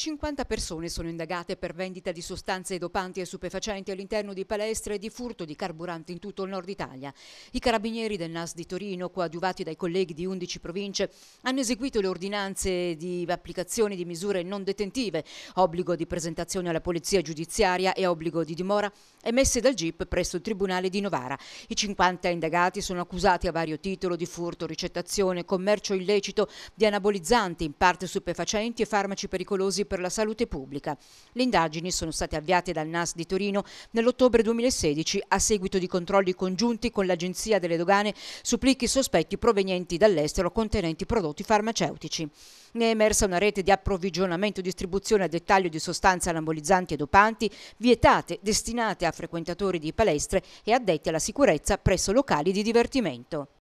50 persone sono indagate per vendita di sostanze dopanti e stupefacenti all'interno di palestre e di furto di carburanti in tutto il nord Italia. I carabinieri del NAS di Torino, coadiuvati dai colleghi di 11 province, hanno eseguito le ordinanze di applicazione di misure non detentive, obbligo di presentazione alla polizia giudiziaria e obbligo di dimora, emesse dal GIP presso il Tribunale di Novara. I 50 indagati sono accusati a vario titolo di furto, ricettazione, commercio illecito di anabolizzanti, in parte stupefacenti e farmaci pericolosi per la salute pubblica. Le indagini sono state avviate dal NAS di Torino nell'ottobre 2016 a seguito di controlli congiunti con l'Agenzia delle Dogane su plichi sospetti provenienti dall'estero contenenti prodotti farmaceutici. Ne è emersa una rete di approvvigionamento e distribuzione a dettaglio di sostanze anabolizzanti e dopanti vietate, destinate a frequentatori di palestre e addetti alla sicurezza presso locali di divertimento.